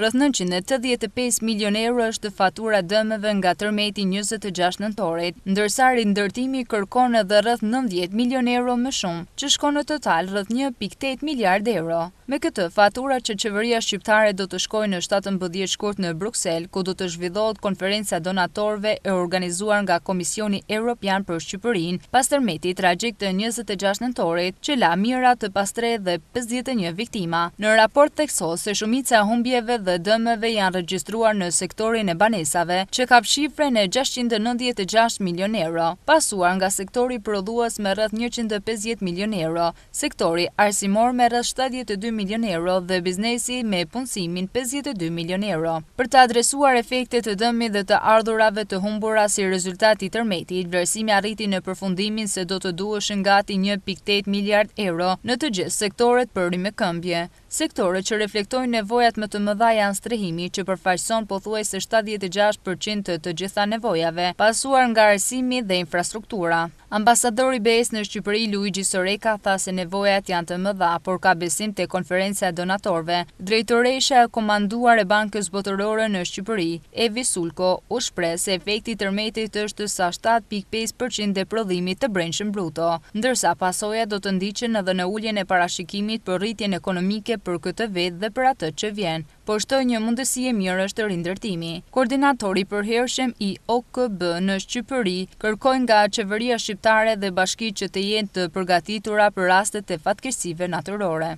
Rëth 985 milion euro është fatura dëmëve nga tërmeti 26 nëntorit, ndërsa rindërtimi kërkon edhe rëth 90 milion euro më shumë, që shkon në total rëth 1.8 miliard euro. Me këtë, fatura që qeveria shqiptare do të shkoj në 17 shkurt në Bruxelles, ku do të zhvidhot konferenca donatorve e organizuar nga Komisioni Europian për Shqipërin, pas tërmeti tragik të 26 nëntorit, që la mira të pastre dhe 51 viktima. Në raport teksos, se shumica humbjeve dhe dhe dëmëve janë regjistruar në sektorin e banesave, që kap shifre në 696 milion euro, pasuar nga sektori prodhuas me rrëth 150 milion euro, sektori arsimor me rrëth 72 milion euro dhe biznesi me punësimin 52 milion euro. Për të adresuar efektet të dëmi dhe të ardhurave të humbura si rezultati tërmetit, vërësimi arriti në përfundimin se do të duesh nga ti 1.8 miliard euro në të gjithë sektoret për rime këmbje. Sektore që reflektojnë nevojat më të mëdha janë strehimi që përfaqëson po se 76% të të gjitha nevojave, pasuar nga arsimi dhe infrastruktura. Ambasadori Bes në Shqipëri, Luigi Soreka, tha se nevojat janë të mëdha, por ka besim të konferenca e donatorve. Drejtoresha e komanduar e bankës botërore në Shqipëri, Evi Sulko, u shpre se efekti tërmetit është sa 7.5% e prodhimit të brendshën bruto, ndërsa pasoja do të ndiqen edhe në ulljen e parashikimit për rritjen ekonomike për këtë vetë dhe për atët që vjenë, por shto një mundësi e mjërë është të rindërtimi. Koordinatori për hershem i OKB në Shqypëri kërkojnë nga qeveria shqiptare dhe bashki që të jenë të përgatitura për rastet e fatkesive naturore.